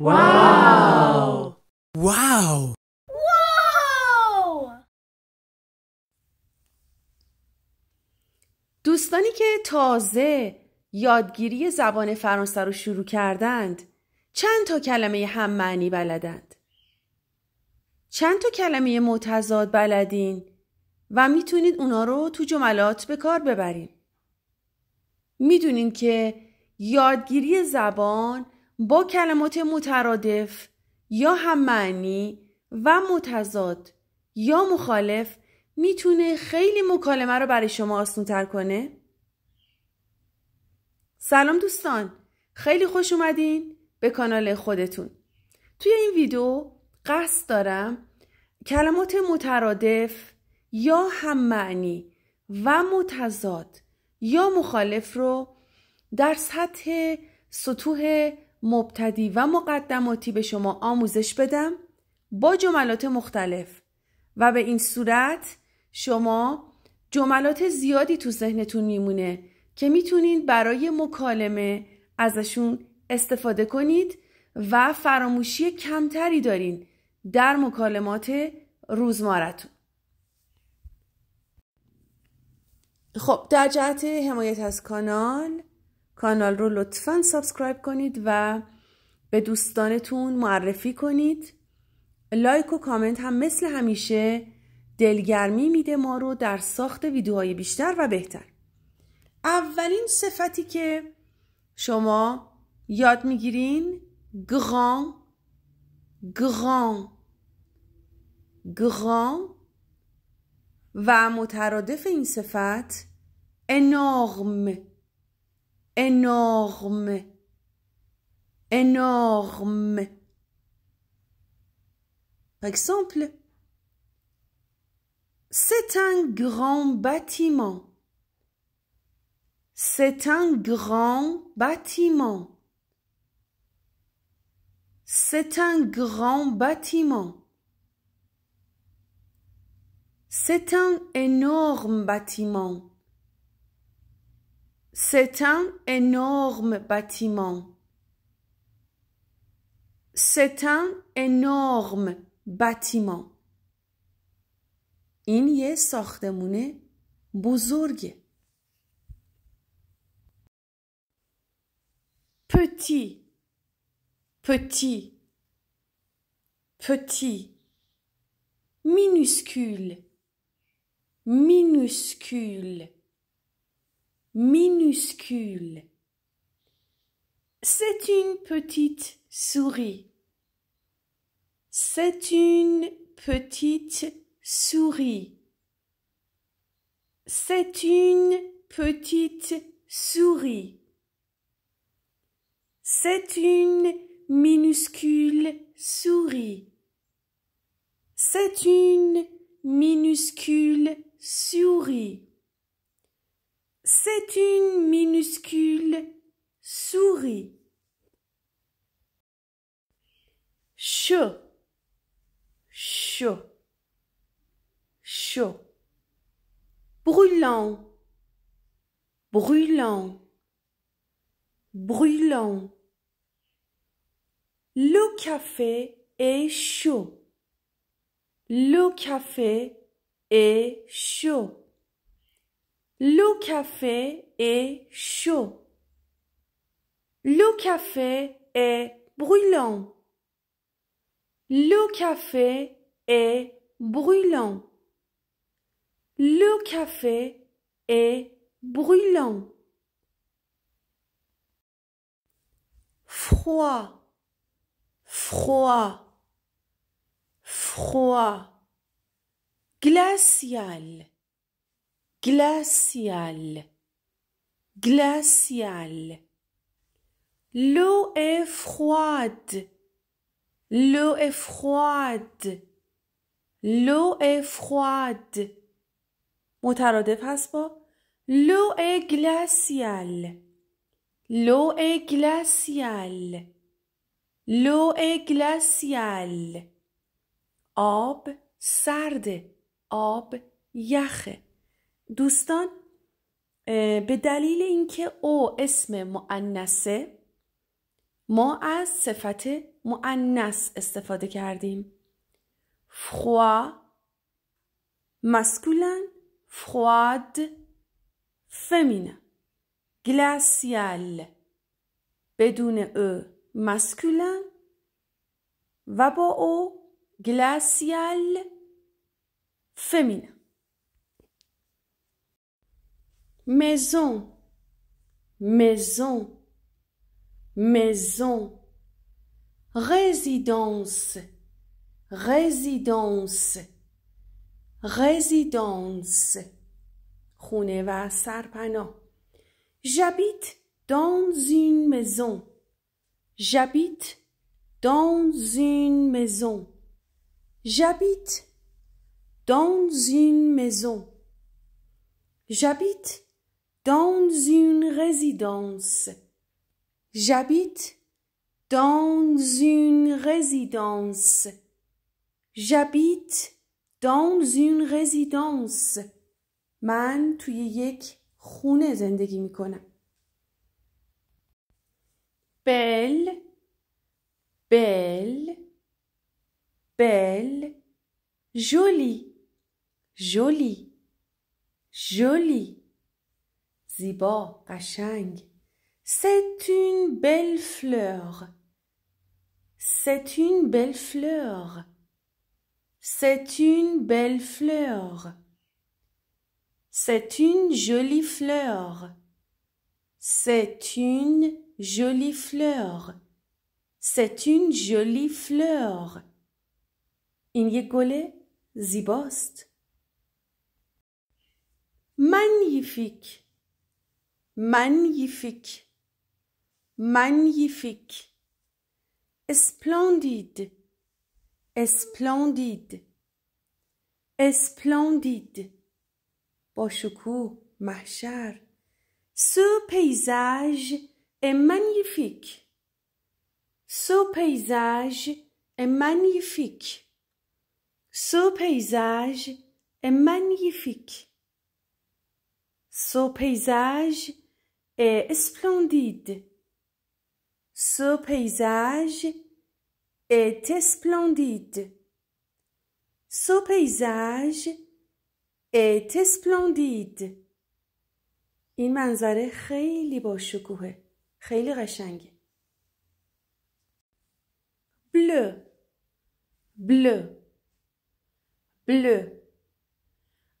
واو دوستانی که تازه یادگیری زبان فرانسه رو شروع کردند چند تا کلمه هم معنی بلدند چند تا کلمه متضاد بلدین و میتونید اونا رو تو جملات به کار ببرین میدونین که یادگیری زبان با کلمات مترادف یا هم معنی و متضاد یا مخالف میتونه خیلی مکالمه رو برای شما تر کنه؟ سلام دوستان خیلی خوش اومدین به کانال خودتون توی این ویدیو قصد دارم کلمات مترادف یا هم معنی و متضاد یا مخالف رو در سطح سطوح مبتدی و مقدماتی به شما آموزش بدم با جملات مختلف و به این صورت شما جملات زیادی تو ذهنتون میمونه که میتونین برای مکالمه ازشون استفاده کنید و فراموشی کمتری دارین در مکالمات روزمارتون خب در جهت حمایت از کانال کانال رو لطفا سابسکرایب کنید و به دوستانتون معرفی کنید لایک و کامنت هم مثل همیشه دلگرمی میده ما رو در ساخت ویدیوهای بیشتر و بهتر اولین صفتی که شما یاد میگیرین گران گران گران و مترادف این صفت انارم énorme, énorme. Par exemple, c'est un grand bâtiment. C'est un grand bâtiment. C'est un grand bâtiment. C'est un énorme bâtiment. C'est un énorme bâtiment. C'est un énorme bâtiment. این یه ساختمون بزرگه. Petit, petit, petit, minuscule, minuscule minuscule. C'est une petite souris. C'est une petite souris. C'est une petite souris. C'est une minuscule souris. C'est une minuscule souris. C'est une minuscule souris. Chaud, chaud, chaud. Brûlant, brûlant, brûlant. Le café est chaud. Le café est chaud. Le café est chaud. Le café est brûlant. Le café est brûlant. Le café est brûlant. Froid, froid, froid. Glacial glacial, glacial. L'eau est froide, l'eau est froide, l'eau est froide. مترادف هست با l'eau est glacial l'eau est glacial l'eau est glacial آب سرد آب یخه دوستان به دلیل اینکه او اسم معنسه ما از صفت معنس استفاده کردیم فروا مسکولن فرواد فمینه گلاسیال بدون او مسکولن و با او گلاسیال فمینه maison, maison, maison, résidence, résidence, résidence, خونه و J'habite dans une maison. J'habite dans une maison. J'habite dans une maison. J'habite dans une résidence. J'habite dans une résidence. J'habite dans une résidence. من توی یک خونه زندگی میکنم. بل بل بل جولی جولی جولی زیبا C'est une belle fleur. C'est une belle fleur. C'est une belle fleur. C'est une jolie fleur. C'est une jolie fleur. C'est une jolie fleur. این Zibost Magnifique magnifique, magnifique, splendide, splendide, splendide. ma chère. ce paysage est magnifique. Ce paysage est magnifique. Ce paysage est magnifique. Ce paysage est splendide. Ce paysage est splendide. Ce paysage est splendide. Il منظره خیلی bleu bleu bleu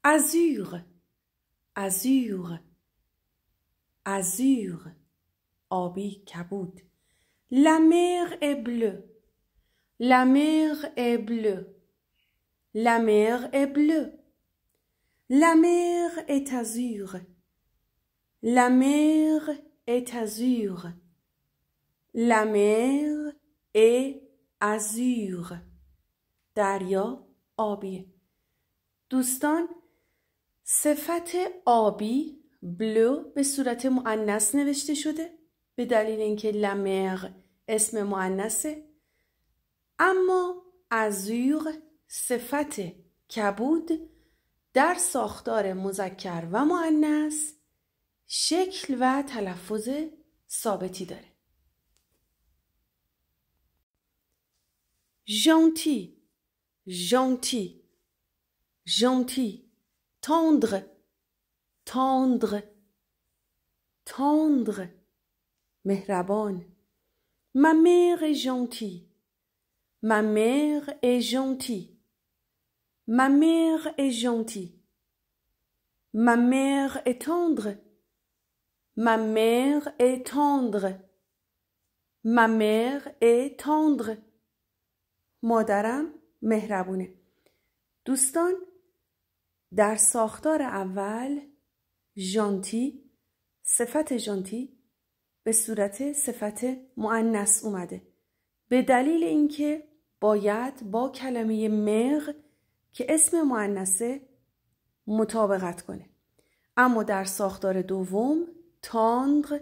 azur azur Azur آبی کبود La mer est bleue. La mer est bleue. La mer est bleue. La mer est azur. La mer est azur. La mer est azur. دریا آبی دوستان صفت آبی بلو به صورت معنس نوشته شده به دلیل اینکه لمر اسم معنیسه اما ازیغ صفت کبود در ساختار مذکر و معنس شکل و تلفظ ثابتی داره ژانتی ژانتی ژانتی تندر Tendre, tendre Mehrabone. ma mère est gentille ma mère est gentille ma mère est gentille ma mère est tendre ma mère est tendre ma mère est tendre مادرم مهربونه دوستان جانتی صفت ژانتی به صورت صفت معنس اومده به دلیل اینکه باید با کلمه مغ که اسم معنسه مطابقت کنه اما در ساختار دوم تاندر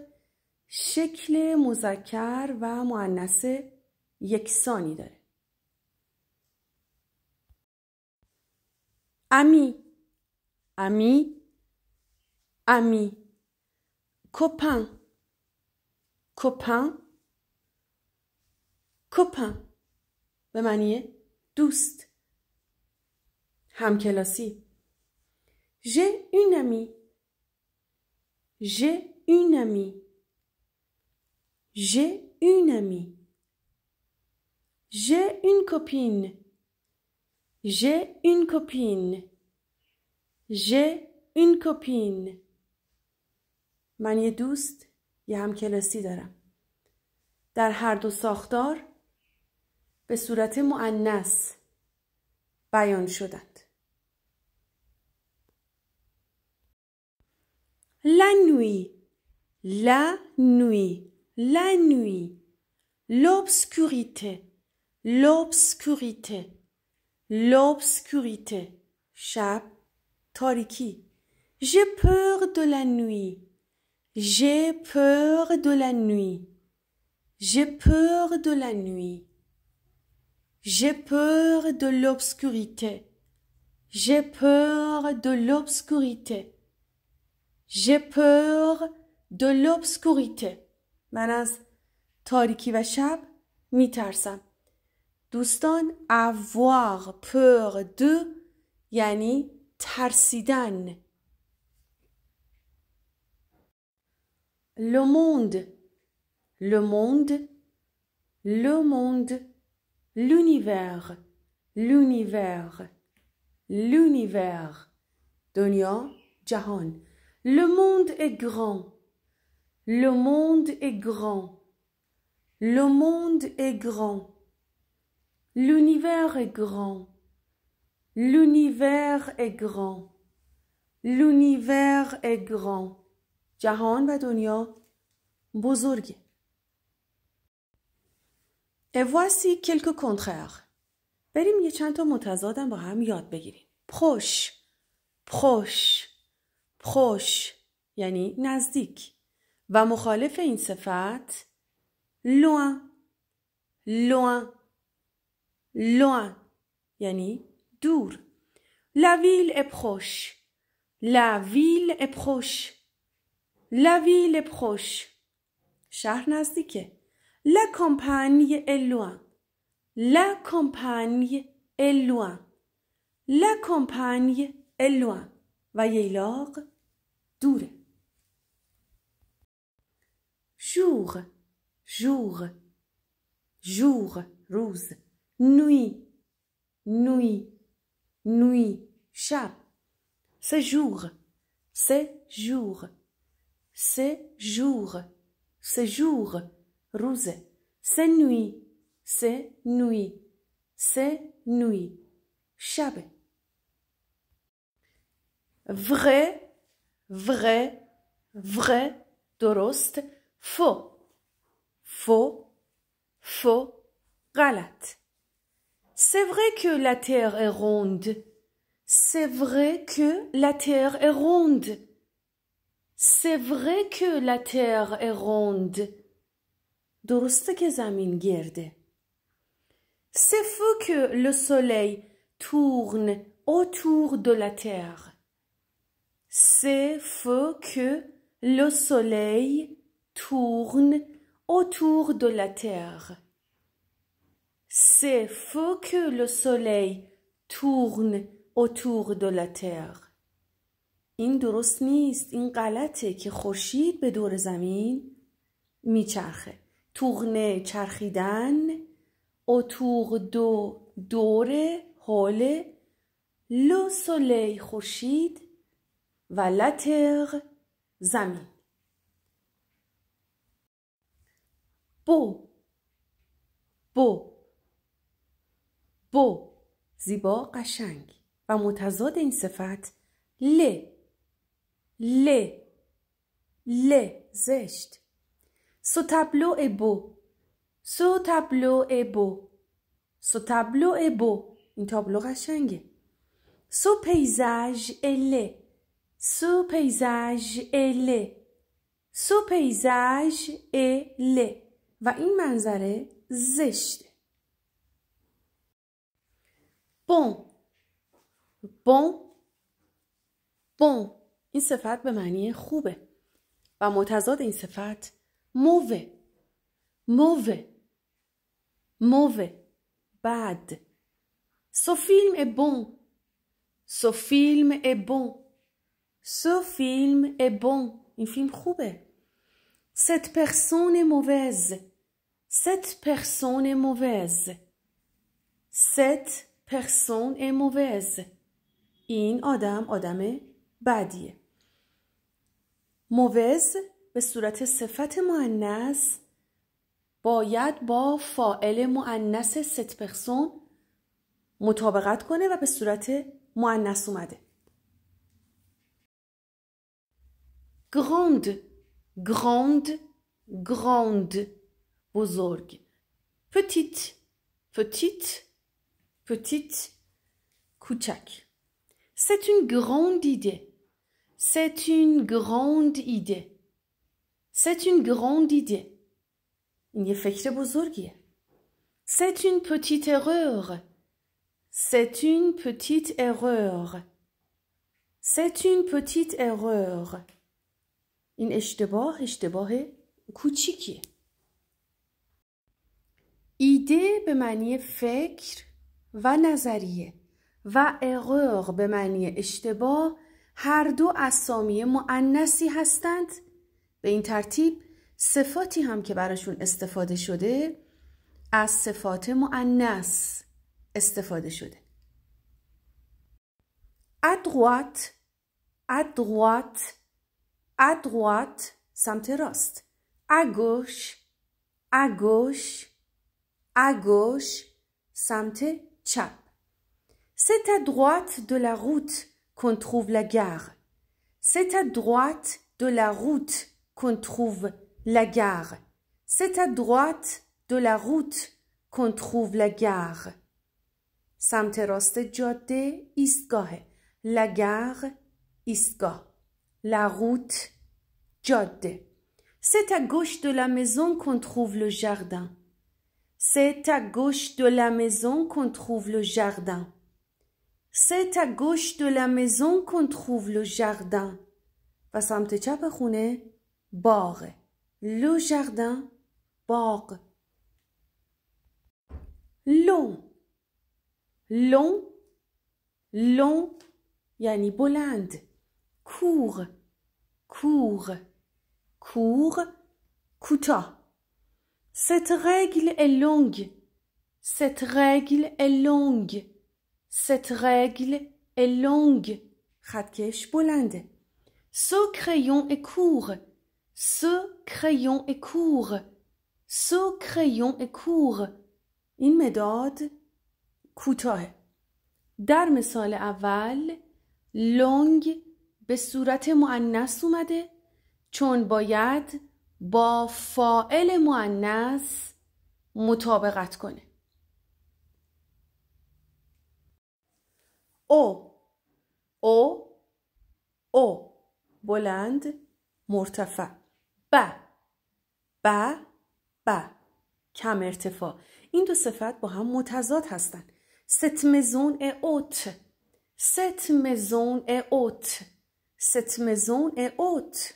شکل مذکر و معنسه یکسانی داره امی امی ami, copain, copain, copain به معنی دوست J'ai une amie. J'ai une amie. J'ai une amie. J'ai une copine. J'ai une copine. J'ai une copine. من یه دوست یه هم کلاسی دارم در هر دو ساختار به صورت معنس بیان شدند لنوی لنوی لنوی لوبسکوریته لبسکوریته لبسکوریته شب تاریکی جه پر لنوی J'ai peur de la nuit. J'ai peur de la nuit. J'ai peur de l'obscurité. J'ai peur de l'obscurité. J'ai peur de l'obscurité. Manas از تاریکی و avoir peur de yani tarsidan. le monde, le monde, le monde, l'univers, l'univers, l'univers. donya, Jahan. Le monde est grand. Le monde est grand. Le monde est grand. L'univers est grand. L'univers est grand. L'univers est grand. جهان و دنیا بزرگه. اواسی کلکو quelques بریم یه چند تا متضادم با هم یاد بگیریم. پوش پروش پروش یعنی نزدیک و مخالف این صفت لوان لوان لوان یعنی دور لویل ویل لویل لا La ville est proche. dit La campagne est loin. La campagne est loin. La campagne est loin. و ییلاق Jour. Jour. Jour. روز. Nuit. Nuit. Nuit. jour. C'est Jour c'est jour, c'est jour, ruse, c'est nuit, c'est nuit, c'est nuit, chabé. Vrai, vrai, vrai, dorost, faux, faux, faux, galat. C'est vrai que la terre est ronde. C'est vrai que la terre est ronde. C'est vrai que la terre est ronde. درسته که C'est faux que le soleil tourne autour de la terre. C'est faux que le soleil tourne autour de la terre. C'est faux que le soleil tourne autour de la terre. این درست نیست این غلطه که خورشید به دور زمین میچرخه توغنه چرخیدن اتوق دو دور حول لو سولی خورشید و لتغ زمین بو بو بو زیبا قشنگ و متضاد این صفت ل ل ل زشت سو تابلو بو سو تابلو بو سو تابلو بو این تابلو قشنگه سو پیزاج ال سو پیزاج ال سو پیزاج ال و این منظره زشته بون بون بون این صفت به معنی خوبه و متضاد این صفت موه موه موه بد سو فیلم ا بون سو فیلم ا بون سو فیلم ا بون این فیلم خوبه ست پرسون موویز، ست پرسون موویز، ست پرسون موویز، این آدم آدم بدیه موز به صورت صفت معنیس باید با فائل معنیس ست پرسون مطابقت کنه و به صورت معنیس اومده گراند گراند گراند بزرگ پتیت پتیت پتیت کوچک ستون گراندیده دیده C'est une grande idée. C'est une grande idée. این یه فکر بزرگیه. C'est une petite erreur. C'est une petite erreur. C'est une petite erreur. این اشتباه اشتباه کوچیکیه. ایده به معنی فکر و نظریه و ارور به معنی اشتباه هر دو اسامی معنسی هستند به این ترتیب صفاتی هم که براشون استفاده شده از صفات معنس استفاده شده ادغوات ادغوات ادغوات سمت راست اگوش اگوش اگوش سمت چپ ست ادغوات دو qu'on trouve la gare. C'est à droite de la route qu'on trouve la gare. C'est à droite de la route qu'on trouve la gare. jode La gare, ایستگاه. La route, C'est à gauche de la maison qu'on trouve le jardin. C'est à gauche de la maison qu'on trouve le jardin. C'est à gauche de la maison qu'on trouve le jardin. Pasamte Borre. Le jardin. Borre. Long. Long. Long. yani Boland. Cour. Cour. Cour. Couta. Cette règle est longue. Cette règle est longue. Cette règle est خطکش بلنده. Ce crayon est court. Ce crayon est این مداد کوتاه. در مثال اول لونگ به صورت معنس اومده چون باید با فائل معنس مطابقت کنه. او او او بلند مرتفع ب ب ب کم ارتفاع این دو صفت با هم متضاد هستند ست مزون اوت ست مزون اوت ست مزون اوت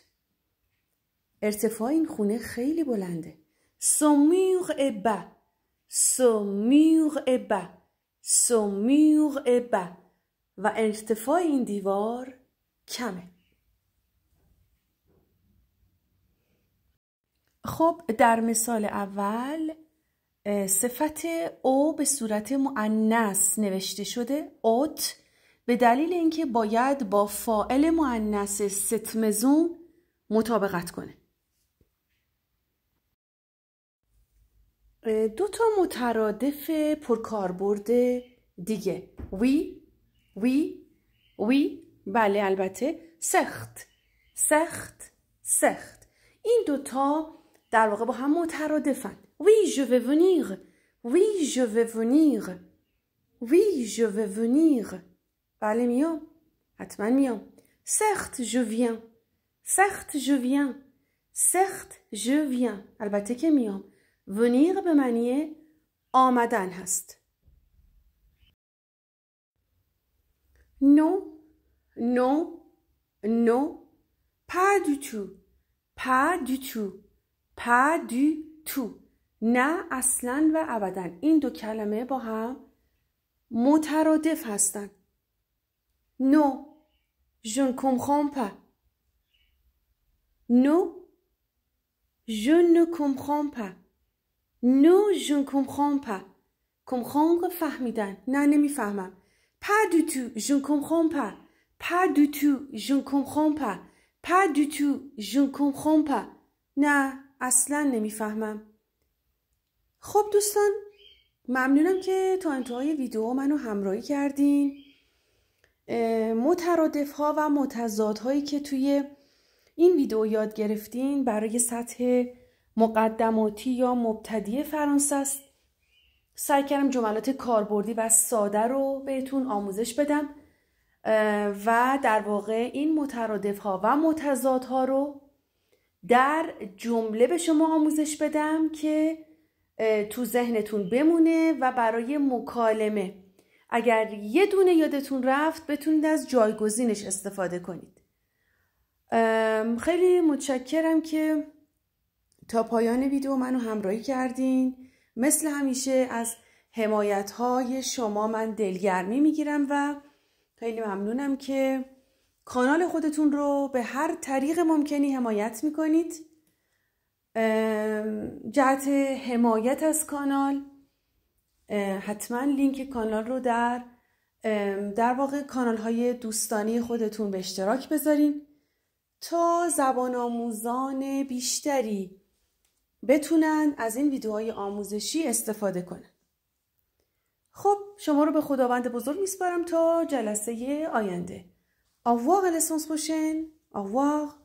ارتفاع این خونه خیلی بلنده سومیغ ب. سومیغ ب. سومیغ ب. و ارتفاع این دیوار کمه خب در مثال اول صفت او به صورت معنس نوشته شده اوت به دلیل اینکه باید با فائل معنس ستمزون مطابقت کنه دو تا مترادف پرکاربرد دیگه وی وی وی بله البته سخت سخت سخت این دوتا در واقع با هم مترادفن وی je vais venir وی je vais venir وی je vais venir بله میام حتما میام سخت je viens سخت je viens سخت je viens البته که میام ونیر به معنی آمدن هست Non, non, non, pas du tout, pas du tout, pas du tout. نه اصلا و ابدا این دو کلمه با هم مترادف هستند. نو je ne comprends pas. Non, je ne comprends pas. Non, je ne comprends pas. comprendre فهمیدن. نه نمیفهمم. Pas du tout, je ne comprends pas. Pas du tout, je ne comprends pas. Pas du tout, je ne comprends pas. نه اصلا نمیفهمم. خب دوستان ممنونم که تا انتهای ویدیو منو همراهی کردین. مترادف ها و متضاد هایی که توی این ویدیو یاد گرفتین برای سطح مقدماتی یا مبتدی فرانسه است. سعی کردم جملات کاربردی و ساده رو بهتون آموزش بدم و در واقع این مترادف ها و متضاد ها رو در جمله به شما آموزش بدم که تو ذهنتون بمونه و برای مکالمه اگر یه دونه یادتون رفت بتونید از جایگزینش استفاده کنید خیلی متشکرم که تا پایان ویدیو منو همراهی کردین مثل همیشه از حمایت های شما من دلگرمی میگیرم و خیلی ممنونم که کانال خودتون رو به هر طریق ممکنی حمایت میکنید جهت حمایت از کانال حتما لینک کانال رو در در واقع کانال های دوستانی خودتون به اشتراک بذارین تا زبان آموزان بیشتری بتونن از این ویدیوهای آموزشی استفاده کنن خب شما رو به خداوند بزرگ میسپارم تا جلسه آینده. Au revoir خوشن آواغ